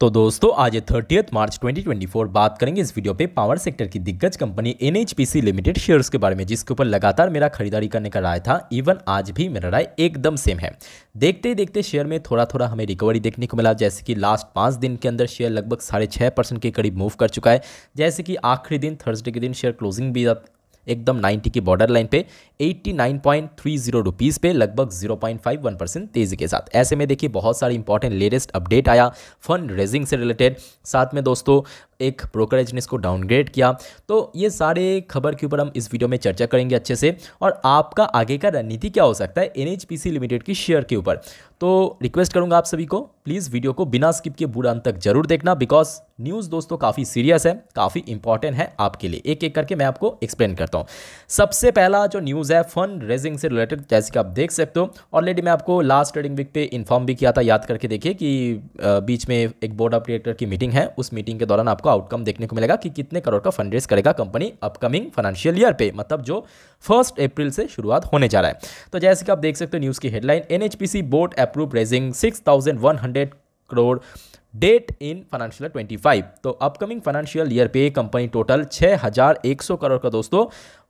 तो दोस्तों आज थर्टी मार्च 2024 बात करेंगे इस वीडियो पे पावर सेक्टर की दिग्गज कंपनी एन लिमिटेड शेयर्स के बारे में जिसके ऊपर लगातार मेरा खरीदारी करने का राय था इवन आज भी मेरा राय एकदम सेम है देखते ही देखते शेयर में थोड़ा थोड़ा हमें रिकवरी देखने को मिला जैसे कि लास्ट पाँच दिन के अंदर शेयर लगभग साढ़े छः परसेंट के करीब मूव कर चुका है जैसे कि आखिरी दिन थर्सडे के दिन शेयर क्लोजिंग भी एकदम 90 की बॉर्डर लाइन पे 89.30 रुपीस पे लगभग 0.51 परसेंट तेज़ी के साथ ऐसे में देखिए बहुत सारी इंपॉर्टेंट लेटेस्ट अपडेट आया फंड रेजिंग से रिलेटेड साथ में दोस्तों एक ब्रोकरेज ने इसको डाउनग्रेड किया तो ये सारे खबर के ऊपर हम इस वीडियो में चर्चा करेंगे अच्छे से और आपका आगे का रणनीति क्या हो सकता है एन लिमिटेड की शेयर के ऊपर तो रिक्वेस्ट करूँगा आप सभी को प्लीज़ वीडियो को बिना स्किप के बुरा अंत तक जरूर देखना बिकॉज न्यूज़ दोस्तों काफ़ी सीरियस है काफ़ी इंपॉर्टेंट है आपके लिए एक एक करके मैं आपको एक्सप्लेन करता हूँ सबसे पहला जो न्यूज़ है फंड रेजिंग से रिलेटेड जैसे कि आप देख सकते हो ऑलरेडी मैं आपको लास्ट ट्रेडिंग वीक पे इन्फॉर्म भी किया था याद करके देखिए कि बीच में एक बोर्ड ऑफ डायरेक्टर की मीटिंग है उस मीटिंग के दौरान आपको आउटकम देखने को मिलेगा कि कितने करोड़ का फंड रेज करेगा कंपनी अपकमिंग फाइनेंशियल ईयर पर मतलब जो फर्स्ट अप्रैल से शुरुआत होने जा रहा है तो जैसे कि आप देख सकते हो न्यूज़ की headline N board approve raising six crore debt in financial 25 तो अपकमिंग फाइनेंशियल ईयर पे कंपनी टोटल 6100 करोड़ का दोस्तों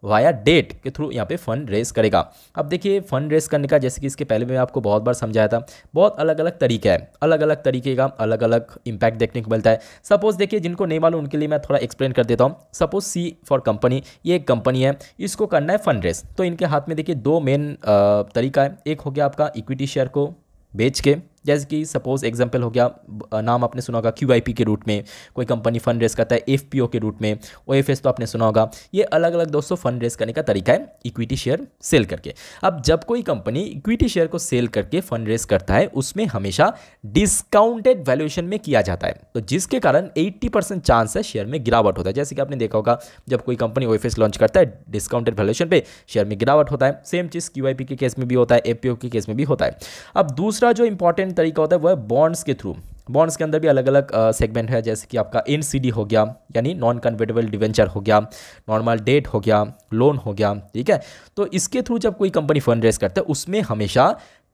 वाया डेट के थ्रू यहाँ पे फंड रेस करेगा अब देखिए फंड रेस करने का जैसे कि इसके पहले मैं आपको बहुत बार समझाया था बहुत अलग अलग तरीका है अलग अलग तरीके का अलग अलग इम्पैक्ट देखने को मिलता है सपोज़ देखिए जिनको नहीं मालूम उनके लिए मैं थोड़ा एक्सप्लेन कर देता हूँ सपोज सी फॉर कंपनी ये एक कंपनी है इसको करना है फंड रेस तो इनके हाथ में देखिए दो मेन तरीका है एक हो गया आपका इक्विटी शेयर को बेच के जैसे कि सपोज एग्जाम्पल हो गया नाम आपने सुना होगा क्यू के रूट में कोई कंपनी फंड रेस करता है एफ के रूट में ओ तो आपने सुना होगा ये अलग अलग दोस्तों फंड रेस करने का तरीका है इक्विटी शेयर सेल करके अब जब कोई कंपनी इक्विटी शेयर को सेल करके फंड रेस करता है उसमें हमेशा डिस्काउंटेड वैल्यूएशन में किया जाता है तो जिसके कारण 80 परसेंट चांस है शेयर में गिरावट होता है जैसे कि आपने देखा होगा जब कोई कंपनी ओ लॉन्च करता है डिस्काउंटेड वैल्यूएशन पे शेयर में गिरावट होता है सेम चीज़ क्यू के केस में भी होता है एफ के केस में भी होता है अब दूसरा जो इंपॉर्टेंट तरीका होता है वह बॉन्ड्स के थ्रू बॉन्ड्स के अंदर भी अलग अलग सेगमेंट है जैसे कि आपका एन हो गया यानी नॉन कन्वर्टेबल डिवेंचर हो गया नॉर्मल डेट हो गया लोन हो गया ठीक है तो इसके थ्रू जब कोई कंपनी फंड रेस करता है उसमें हमेशा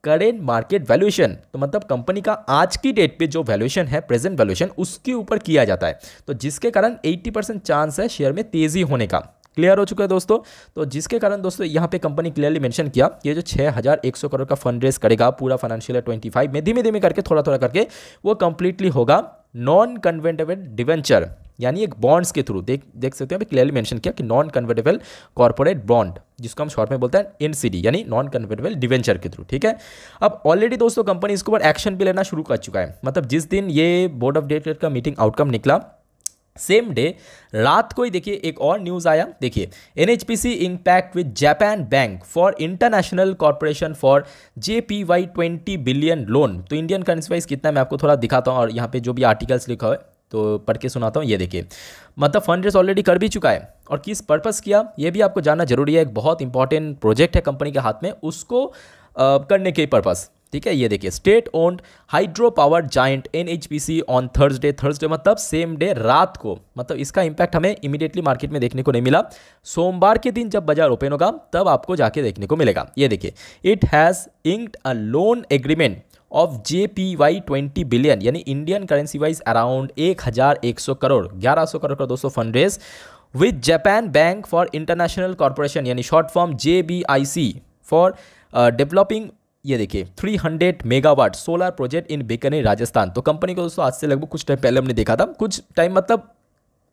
करेंट मार्केट वैल्यूएशन तो मतलब कंपनी का आज की डेट पे जो वैल्यूएशन है प्रेजेंट वैल्यूएशन उसके ऊपर किया जाता है तो जिसके कारण 80 परसेंट चांस है शेयर में तेज़ी होने का क्लियर हो चुका है दोस्तों तो जिसके कारण दोस्तों यहाँ पे कंपनी क्लियरली मेंशन किया ये जो 6100 करोड़ का फंड रेस करेगा पूरा फाइनेंशियल ट्वेंटी फाइव में धीमे धीमे करके थोड़ा थोड़ा करके वो कंप्लीटली होगा नॉन कन्वर्टेबल डिवेंचर यानी एक बॉन्ड्स के थ्रू देख देख सकते हैं अभी क्लियरली मेंशन किया कि नॉन कन्वर्टेबल कॉर्पोरेट बॉन्ड जिसको हम शॉर्ट में बोलते हैं एनसीडी यानी नॉन कन्वर्टेबल डिवेंचर के थ्रू ठीक है अब ऑलरेडी दोस्तों कंपनी इसके ऊपर एक्शन भी लेना शुरू कर चुका है मतलब जिस दिन ये बोर्ड ऑफ डायरेक्टर का मीटिंग आउटकम निकला सेम डे रात को ही देखिए एक और न्यूज़ आया देखिए N H P C impact with Japan bank for international corporation for J P Y twenty billion loan तो इंडियन करेंसी वाइज कितना मैं आपको थोड़ा दिखाता हूँ और यहाँ पे जो भी आर्टिकल्स लिखा हुआ है तो पढ़ के सुनाता हूँ ये देखिए मतलब फंड रेस ऑलरेडी कर भी चुका है और किस पर्पज़ किया ये भी आपको जानना जरूरी है एक बहुत इंपॉर्टेंट प्रोजेक्ट है कंपनी के हाथ में उसको आ, करने के पर्पज़ ठीक है ये देखिए state owned hydro power giant N on Thursday Thursday मतलब सेम डे रात को मतलब इसका इम्पैक्ट हमें इमीडिएटली मार्केट में देखने को नहीं मिला सोमवार के दिन जब बाजार ओपन होगा तब आपको जाके देखने को मिलेगा ये देखिए it has inked a loan agreement of J P Y twenty billion यानी इंडियन करेंसी वाइज अराउंड एक हज़ार एक सौ करोड़ ग्यारह सौ करोड़ का दोस्तों fund raise with Japan bank for international corporation यानी short form J B I C for developing ये देखिए 300 megawatt solar project in Bikaner Rajasthan तो कंपनी को दोस्तों आज से लगभग कुछ टाइम पहले हमने देखा था कुछ टाइम मतलब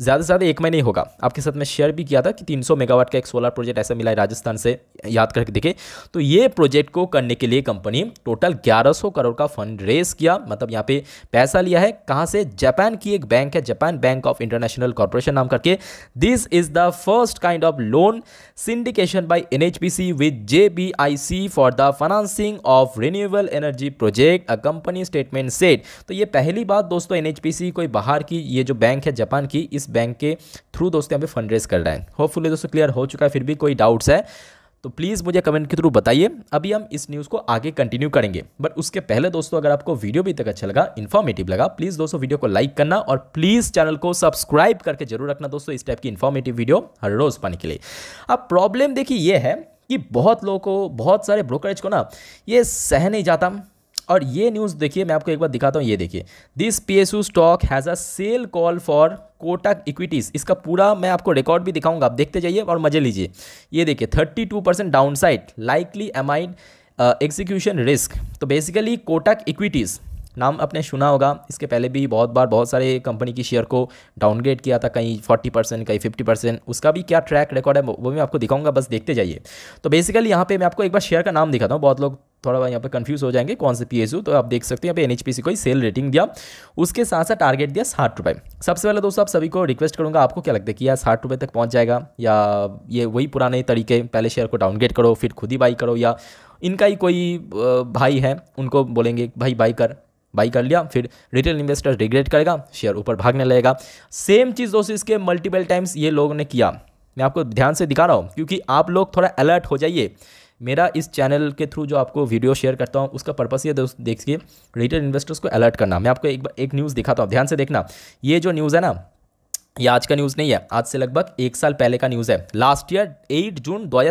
ज़्यादा से ज़्यादा एक महीने ही होगा आपके साथ मैं शेयर भी किया था कि 300 मेगावाट का एक सोलर प्रोजेक्ट ऐसा मिला है राजस्थान से याद करके देखें तो ये प्रोजेक्ट को करने के लिए कंपनी टोटल 1100 करोड़ का फंड रेस किया मतलब यहाँ पे पैसा लिया है कहाँ से जापान की एक बैंक है Japan bank of international corporation नाम करके this is the first kind of loan syndication by N H P C with J B I C for the financing of renewable energy project a company statement said तो ये पहली बात दोस्तों N H P सी कोई बाहर की ये जो बैंक है जापान की इस बैंक के थ्रू दोस्तों यहाँ पे फंड रेज कर रहे हैं होपफुली दोस्तों क्लियर हो चुका है फिर भी कोई डाउट्स है तो प्लीज़ मुझे कमेंट के थ्रू बताइए अभी हम इस न्यूज़ को आगे कंटिन्यू करेंगे बट उसके पहले दोस्तों अगर आपको वीडियो भी तक अच्छा लगा इन्फॉर्मेटिव लगा प्लीज़ दोस्तों वीडियो को लाइक करना और प्लीज़ चैनल को सब्सक्राइब करके जरूर रखना दोस्तों इस टाइप की इन्फॉर्मेटिव वीडियो हर रोज़ पाने के लिए अब प्रॉब्लम देखिए ये है कि बहुत लोगों को बहुत सारे ब्रोकरेज को ना ये सह नहीं जाता और ये न्यूज़ देखिए मैं आपको एक बार दिखाता हूँ ये देखिए this P stock has a sell call for Kotak equities इसका पूरा मैं आपको रिकॉर्ड भी दिखाऊंगा आप देखते जाइए और मजे लीजिए ये देखिए thirty two percent down side likely amid execution risk तो बेसिकली कोटक इक्विटीज़ नाम आपने सुना होगा इसके पहले भी बहुत बार बहुत सारे कंपनी की शेयर को डाउनग्रेड किया था कहीं 40 परसेंट कहीं 50 परसेंट उसका भी क्या ट्रैक रिकॉर्ड है वो मैं आपको दिखाऊंगा बस देखते जाइए तो बेसिकली यहाँ पे मैं आपको एक बार शेयर का नाम दिखाता हूँ बहुत लोग थोड़ा यहाँ पर कंफ्यूज हो जाएंगे कौन से पी तो आप देख सकते हैं यहाँ पे एन कोई सेल रेटिंग दिया उसके साथ साथ टारगेट दिया साठ रुपये सबसे पहले दोस्तों आप सभी को रिक्वेस्ट करूँगा आपको क्या लगता है कि यार साठ रुपये तक पहुँच जाएगा या ये वही पुराने तरीके पहले शेयर को डाउनग्रेड करो फिर खुद ही बाई करो या इनका ही कोई भाई है उनको बोलेंगे भाई बाई कर बाई कर लिया फिर रिटेल इन्वेस्टर रिग्रेट करेगा शेयर ऊपर भागने लगेगा सेम चीज़ दोस्तों इसके मल्टीपल टाइम्स ये लोगों ने किया मैं आपको ध्यान से दिखा रहा हूँ क्योंकि आप लोग थोड़ा अलर्ट हो जाइए मेरा इस चैनल के थ्रू जो आपको वीडियो शेयर करता हूँ उसका पर्पस ये दोस्त देखिए रिटेल इन्वेस्टर्स को अलर्ट करना मैं आपको एक एक न्यूज़ दिखाता हूँ ध्यान से देखना ये जो न्यूज़ है ना ये आज का न्यूज़ नहीं है आज से लगभग एक साल पहले का न्यूज़ है लास्ट ईयर एट जून दो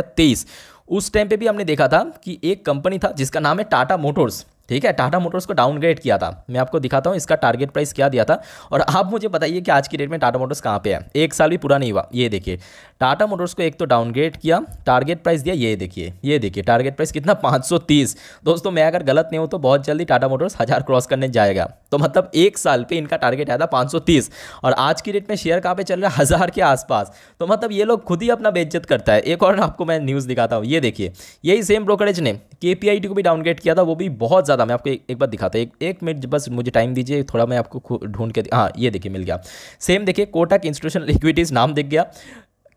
उस टाइम पर भी हमने देखा था कि एक कंपनी था जिसका नाम है टाटा मोटर्स ठीक है टाटा मोटर्स को डाउनग्रेड किया था मैं आपको दिखाता हूँ इसका टारगेट प्राइस क्या दिया था और आप मुझे बताइए कि आज की डेट में टाटा मोटर्स कहाँ पे है एक साल भी पूरा नहीं हुआ ये देखिए टाटा मोटर्स को एक तो डाउनग्रेड किया टारगेट प्राइस दिया ये देखिए ये देखिए टारगेट प्राइस कितना 530 दोस्तों मैं अगर गलत नहीं हूँ तो बहुत जल्दी टाटा मोटर्स हज़ार क्रॉस करने जाएगा तो मतलब एक साल पे इनका टारगेट आया था 530 और आज की डेट में शेयर कहाँ पे चल रहा है हज़ार के आसपास तो मतलब ये लोग खुद ही अपना बेइज्जत करता है एक और आपको मैं न्यूज़ दिखाता हूँ ये देखिए यही सेम ब्रोकरेज ने के को भी डाउनग्रेड किया था वो भी बहुत ज़्यादा मैं आपको एक, एक बार दिखाता हूँ एक, एक मिनट बस मुझे टाइम दीजिए थोड़ा मैं आपको ढूंढ के हाँ ये देखिए मिल गया सेम देखिए कोटक इंस्टीट्यूशन इक्विटीज़ नाम दिख गया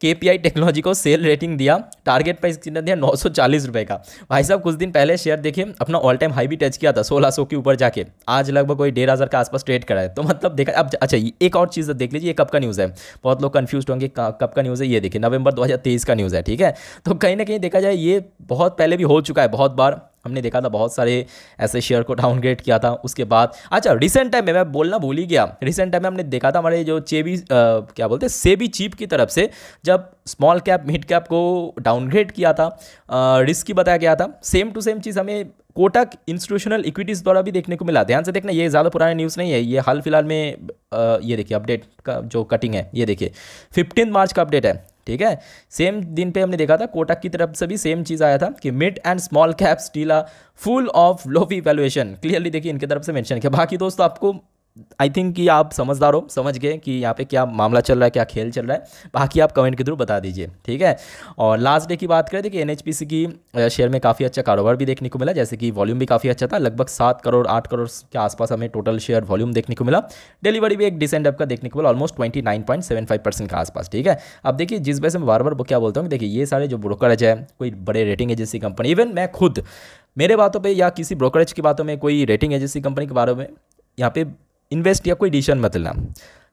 के टेक्नोलॉजी को सेल रेटिंग दिया टारगेट प्राइस कितना दिया नौ रुपए का भाई साहब कुछ दिन पहले शेयर देखिए अपना ऑल टाइम हाई भी टच किया था सौ के ऊपर जाके आज लगभग कोई डेढ़ हज़ार के आसपास ट्रेड करा है तो मतलब देखा अब अच्छा एक और चीज़ देख लीजिए कब का न्यूज़ है बहुत लोग कन्फ्यूज होंगे कब का न्यूज़ है ये देखिए नवंबर दो का न्यूज़ है ठीक है तो कहीं ना कहीं देखा जाए ये बहुत पहले भी हो चुका है बहुत बार हमने देखा था बहुत सारे ऐसे शेयर को डाउनग्रेड किया था उसके बाद अच्छा रिसेंट टाइम में मैं बोलना भूल ही गया रिसेंट टाइम में हमने देखा था हमारे जो चेबी आ, क्या बोलते हैं सेबी चीप की तरफ से जब स्मॉल कैप मिड कैप को डाउनग्रेड किया था रिस्क की बताया गया था सेम टू सेम चीज़ हमें कोटक इंस्टीट्यूशनल इक्विटीज़ द्वारा भी देखने को मिला ध्यान से देखना ये ज़्यादा पुराना न्यूज़ नहीं है ये हाल फिलहाल में आ, ये देखिए अपडेट का जो कटिंग है ये देखिए फिफ्टीन मार्च का अपडेट है ठीक है सेम दिन पे हमने देखा था कोटक की तरफ से भी सेम चीज़ आया था कि mid and small cap still full of लोवी वैल्यूएशन क्लियरली देखिए इनके तरफ से मेंशन किया बाकी दोस्तों आपको आई थिंक कि आप समझदार हो समझ गए कि यहाँ पे क्या मामला चल रहा है क्या खेल चल रहा है बाकी आप कमेंट के थ्रू बता दीजिए ठीक है और लास्ट डे की बात करें देखिए एन की शेयर में काफ़ी अच्छा कारोबार भी देखने को मिला जैसे कि वॉल्यूम भी काफ़ी अच्छा था लगभग सात करोड़ आठ करोड़ के आसपास हमें टोटल शेयर वॉल्यूम देखने को मिला डिलीवरी भी एक डिसेंट अप का देखने को मिला almost twenty nine point seven five percent के आसपास ठीक है अब देखिए जिस वजह से मैं बार बार क्या बोलता हूँ देखिए ये सारे जो ब्रोकरज है कोई बड़े रेटिंग एजेंसी कंपनी इवन मैं खुद मेरे बातों पर या किसी ब्रोकरेज की बातों में कोई रेटिंग एजेंसी कंपनी के बारे में यहाँ पे इन्वेस्ट या कोई डिसीजन मत लेना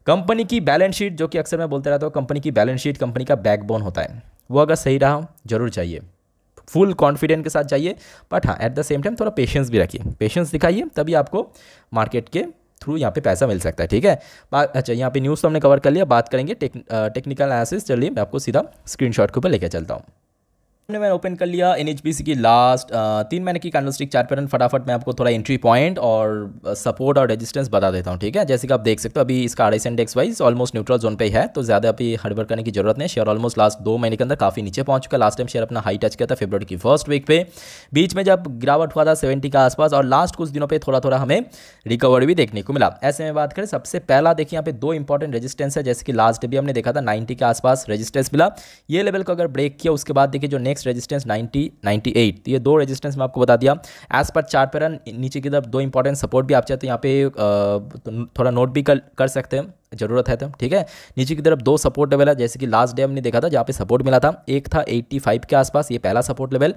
कंपनी की बैलेंस शीट जो कि अक्सर मैं बोलते रहता हूँ कंपनी की बैलेंस शीट कंपनी का बैकबोन होता है वो अगर सही रहा जरूर चाहिए फुल कॉन्फिडेंट के साथ चाहिए बट हाँ एट द सेम टाइम थोड़ा पेशेंस भी रखिए पेशेंस दिखाइए तभी आपको मार्केट के थ्रू यहाँ पे पैसा मिल सकता है ठीक है बात अच्छा यहाँ पे न्यूज़ तो हमने कवर कर लिया बात करेंगे टेक, टेक्निकल एनालिसिस चलिए मैं आपको सीधा स्क्रीनशॉट के ऊपर लेकर चलता हूँ ने मैंने ओपन कर लिया एन की लास्ट तीन महीने की कैंडलस्टिक चार पैटर्न फटाफट मैं आपको थोड़ा एंट्री पॉइंट और सपोर्ट और रेजिस्टेंस बता देता हूं ठीक है जैसे कि आप देख सकते हो अभी इसका अड़ाई index wise almost neutral zone पे है तो ज़्यादा अभी हड़बड़ करने की जरूरत नहीं शेयर ऑलमोस्ट लास्ट दो महीने के अंदर काफ़ी नीचे पहुंच चुका लास्ट टाइम शेयर अपना हाई टच किया था फेब्रवरी की फर्स्ट वीक पे बीच में जब गिरावट हुआ था सेवेंटी के आसपास और लास्ट कुछ दिनों पर थोड़ा थोड़ा हमें रिकवर भी देखने को मिला ऐसे में बात करें सबसे पहला देखिए यहाँ पे दो इंपॉर्टेंट रजिस्टेंस है जैसे कि लास्ट भी हमने देखा था नाइनटी के आसपास रजिस्टेंस मिला ये लेवल को अगर ब्रेक किया उसके बाद देखिए जो नेक्स्ट नेक्स्ट रेजिस्टेंस 90 98 तो ये दो रेजिस्टेंस मैं आपको बता दिया एज पर चार्ट पैरन नीचे की तरफ दो इंपॉर्टेंट सपोर्ट भी आप चाहते हैं यहाँ पे तो थोड़ा नोट भी कर, कर सकते हैं ज़रूरत है तो ठीक है नीचे की तरफ दो सपोर्ट लेवल है जैसे कि लास्ट डे हमने देखा था जहाँ पे सपोर्ट मिला था एक था 85 के आसपास ये पहला सपोर्ट लेवल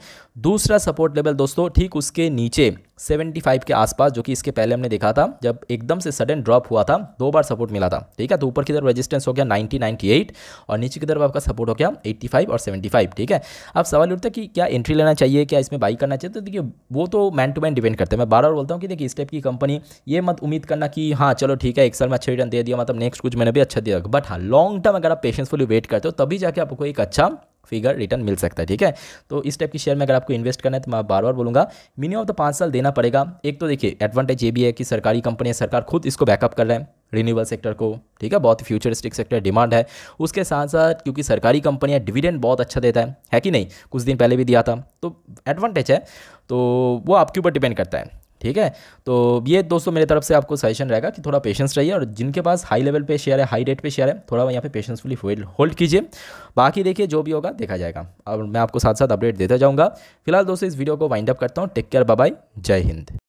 दूसरा सपोर्ट लेवल दोस्तों ठीक उसके नीचे 75 के आसपास जो कि इसके पहले हमने देखा था जब एकदम से सडन ड्रॉप हुआ था दो बार सपोर्ट मिला था ठीक है तो ऊपर की तरफ रजिस्टेंस हो गया नाइनटी 98 और नीचे की तरफ आपका सपोर्ट हो गया एट्टी और सेवेंटी ठीक है अब सवाल उठता है कि क्या एंट्री लेना चाहिए क्या इसमें बाई करना चाहिए तो देखिए वो तो मैन टू मैन डिपेंड करते हैं मैं बार बार बोलता हूँ कि देखिए इस टाइप की कंपनी ये मत उम्मीद करना कि हाँ चलो ठीक है एक साल में अच्छा रिटर्न दे दिया मतलब नेक्स्ट कुछ मैंने भी अच्छा दिया बट हाँ लॉन्ग टर्म अगर आप पेशेंसफुली वेट करते हो तभी जाके आपको एक अच्छा फिगर रिटर्न मिल सकता है ठीक है तो इस टाइप की शेयर में अगर आपको इन्वेस्ट करना है तो मैं बार बार बोलूँगा मिनिमम तो पाँच साल देना पड़ेगा एक तो देखिए एडवांटेज ये भी है कि सरकारी कंपनी है सरकार खुद इसको बैकअप कर रहे हैं रिन्यूबल सेक्टर को ठीक है बहुत ही फ्यूचरिस्टिक सेक्टर डिमांड है उसके साथ साथ क्योंकि सरकारी कंपनियाँ डिविडेंड बहुत अच्छा देता है है कि नहीं कुछ दिन पहले भी दिया था तो एडवांटेज है तो वो आपके ऊपर डिपेंड करता है ठीक है तो ये दोस्तों मेरे तरफ से आपको सजेशन रहेगा कि थोड़ा पेशेंस रहिए और जिनके पास हाई लेवल पे शेयर है हाई रेट पे शेयर है थोड़ा यहाँ पे पेशेंसफुली होल्ड कीजिए बाकी देखिए जो भी होगा देखा जाएगा और मैं आपको साथ साथ अपडेट देता जाऊँगा फिलहाल दोस्तों इस वीडियो को वाइंड अप करता हूँ टेक केयर बाय जय हिंद